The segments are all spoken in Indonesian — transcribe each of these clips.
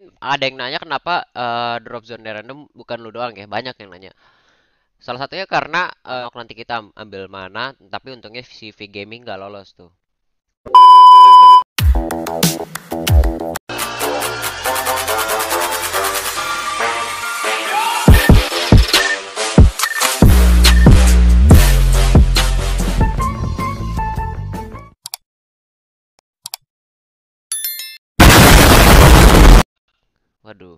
mungkin ada yang nanya kenapa uh, drop zone random bukan lu doang ya banyak yang nanya salah satunya karena uh, nanti kita ambil mana tapi untungnya CV gaming gak lolos tuh Waduh.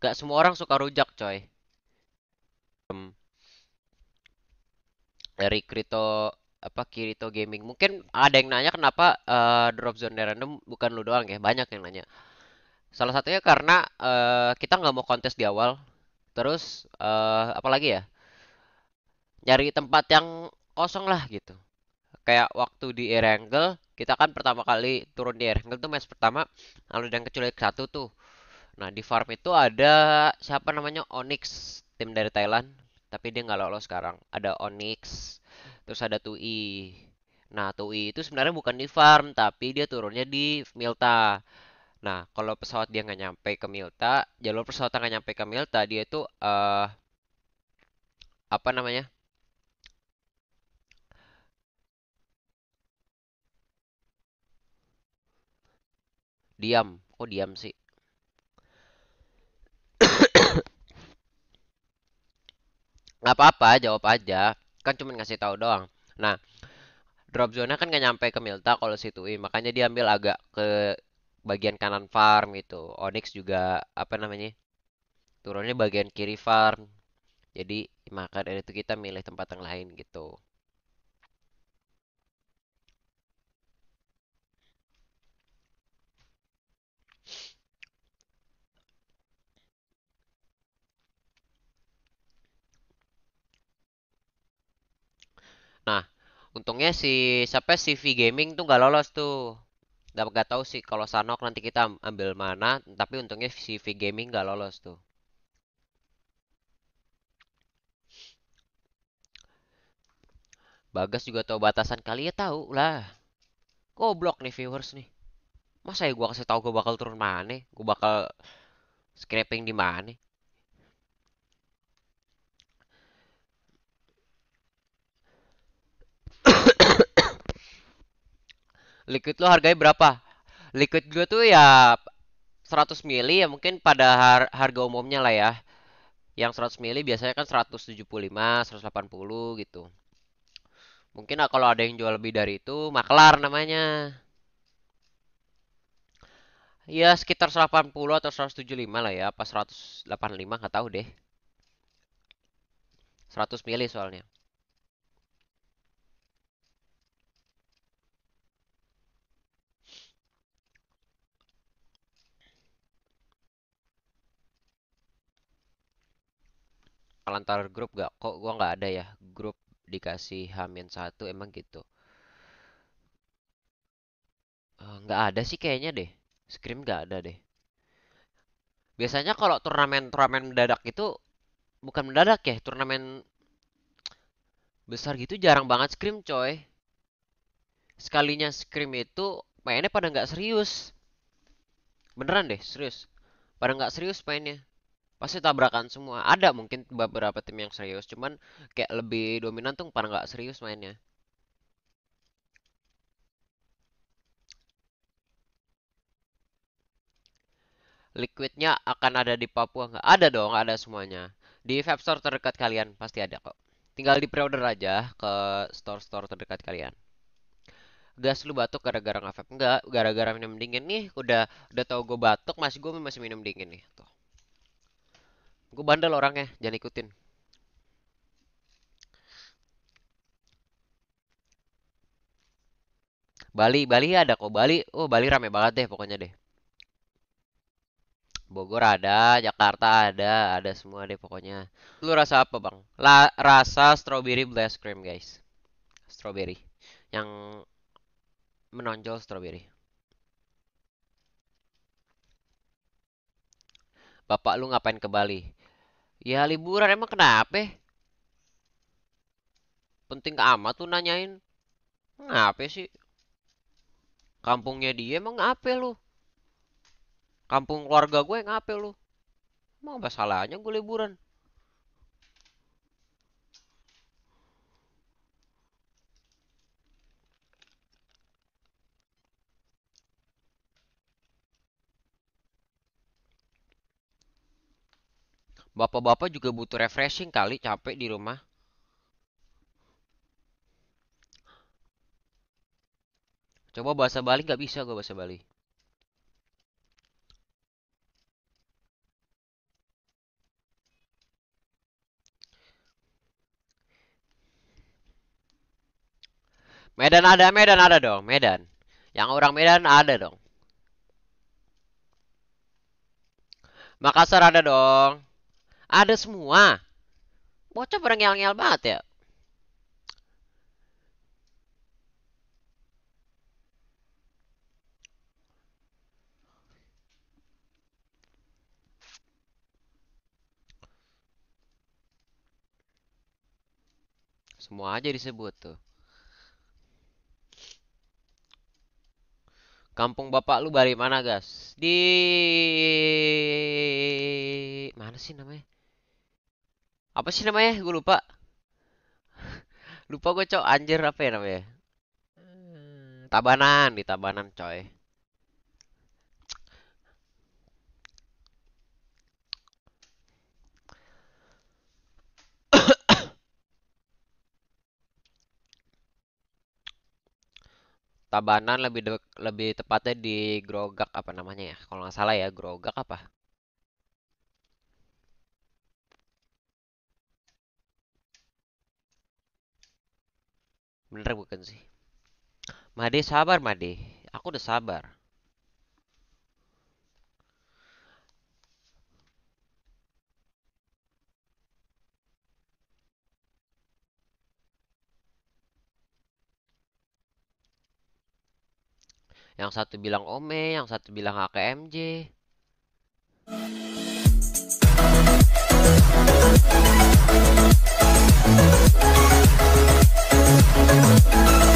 Gak semua orang suka rujak, coy. Dari Krito apa Kirito Gaming. Mungkin ada yang nanya kenapa uh, drop zone random bukan lu doang ya, banyak yang nanya. Salah satunya karena uh, kita nggak mau kontes di awal. Terus uh, apalagi ya? Nyari tempat yang kosong lah gitu. Kayak waktu di Erangel, kita kan pertama kali turun di Erangel tuh match pertama lalu yang kecuali satu tuh Nah di farm itu ada siapa namanya Onyx tim dari Thailand, tapi dia nggak lolos sekarang. Ada Onyx, terus ada Tui. Nah Tui itu sebenarnya bukan di farm, tapi dia turunnya di Milta. Nah kalau pesawat dia nggak nyampe ke Milta, jalur pesawat nggak nyampe ke Milta, dia itu uh, apa namanya? Diam, kok oh, diam sih? nggak apa-apa jawab aja kan cuma ngasih tahu doang nah drop zone kan nggak nyampe ke Milta kalau situin makanya diambil agak ke bagian kanan farm gitu Onyx juga apa namanya turunnya bagian kiri farm jadi maka dari itu kita milih tempat yang lain gitu Nah, untungnya si siapa si V Gaming tuh nggak lolos tuh. Nggak nggak tau sih kalau Sanok nanti kita ambil mana, tapi untungnya si V Gaming nggak lolos tuh. Bagas juga tahu batasan kali ya tahu lah. Goblok nih viewers nih. Masa ya gua kasih tahu gua bakal turun mana? Gua bakal scraping di mana? liquid lo harganya berapa liquid gue tuh ya 100 mili ya mungkin pada har harga umumnya lah ya yang 100 mili biasanya kan 175 180 gitu mungkin nah, kalau ada yang jual lebih dari itu maklar namanya ya sekitar 180 atau 175 lah ya apa 185 nggak tahu deh 100 mili soalnya taruh grup gak? Kok gua gak ada ya? Grup dikasih hamin satu emang gitu. Eh, nggak ada sih kayaknya deh. Scream gak ada deh. Biasanya kalau turnamen-turnamen mendadak itu bukan mendadak ya, turnamen besar gitu jarang banget scream coy. Sekalinya scream itu mainnya pada nggak serius. Beneran deh, serius. Pada nggak serius mainnya pasti tabrakan semua ada mungkin beberapa tim yang serius cuman kayak lebih dominan tuh pada nggak serius mainnya liquidnya akan ada di Papua nggak ada dong ada semuanya di vape store terdekat kalian pasti ada kok tinggal di pre-order aja ke store-store terdekat kalian gas lu batuk gara-gara nggak vape nggak gara-gara minum dingin nih udah udah tau gue batuk masih gue masih minum dingin nih tuh gue bandel orangnya jangan ikutin Bali Bali ada kok Bali oh Bali rame banget deh pokoknya deh Bogor ada, Jakarta ada, ada semua deh pokoknya. Lu rasa apa bang? La, rasa strawberry blast cream guys, strawberry yang menonjol strawberry. Bapak lu ngapain ke Bali? Ya liburan emang kenapa? Penting ke amat tuh nanyain. ngapain sih? Kampungnya dia emang ngapain lu? Kampung keluarga gue ngapain lu? Emang apa salahnya gue liburan? Bapak-bapak juga butuh refreshing kali, capek di rumah. Coba bahasa Bali nggak bisa gue bahasa Bali. Medan ada, Medan ada dong, Medan. Yang orang Medan ada dong. Makassar ada dong. Ada semua. Bocah pada ngel-ngel banget ya. Semua aja disebut tuh. Kampung bapak lu dari mana, guys? Di mana sih namanya? apa sih namanya gue lupa lupa gue cok anjir apa ya namanya hmm, tabanan di tabanan coy Tabanan lebih dek, lebih tepatnya di Grogak apa namanya ya? Kalau nggak salah ya, Grogak apa? Bener bukan sih? Made sabar Made. Aku udah sabar. Yang satu bilang Ome, yang satu bilang AKMJ. Thank you. Thank